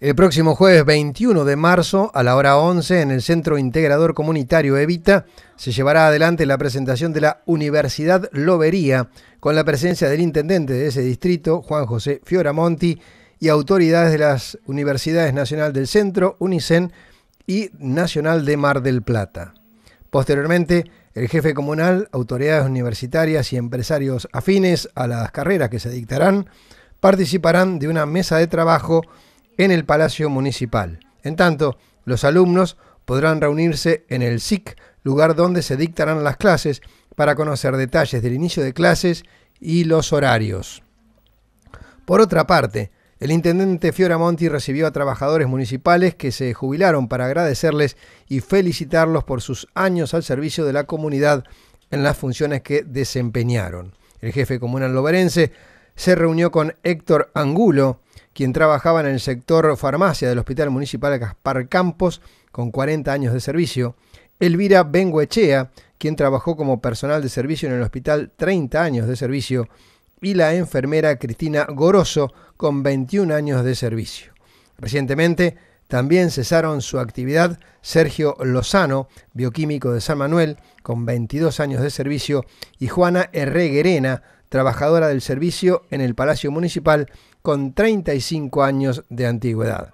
El próximo jueves 21 de marzo a la hora 11 en el Centro Integrador Comunitario Evita se llevará adelante la presentación de la Universidad Lobería con la presencia del intendente de ese distrito, Juan José Fioramonti, y autoridades de las Universidades Nacional del Centro, UNICEN y Nacional de Mar del Plata. Posteriormente, el jefe comunal, autoridades universitarias y empresarios afines a las carreras que se dictarán participarán de una mesa de trabajo en el Palacio Municipal. En tanto, los alumnos podrán reunirse en el SIC, lugar donde se dictarán las clases, para conocer detalles del inicio de clases y los horarios. Por otra parte, el intendente Fioramonti recibió a trabajadores municipales que se jubilaron para agradecerles y felicitarlos por sus años al servicio de la comunidad en las funciones que desempeñaron. El jefe comunal loberense se reunió con Héctor Angulo, quien trabajaba en el sector farmacia del Hospital Municipal Gaspar Campos, con 40 años de servicio, Elvira Benguechea, quien trabajó como personal de servicio en el hospital 30 años de servicio, y la enfermera Cristina Goroso, con 21 años de servicio. Recientemente, también cesaron su actividad Sergio Lozano, bioquímico de San Manuel, con 22 años de servicio, y Juana Herreguerena, trabajadora del servicio en el Palacio Municipal con 35 años de antigüedad.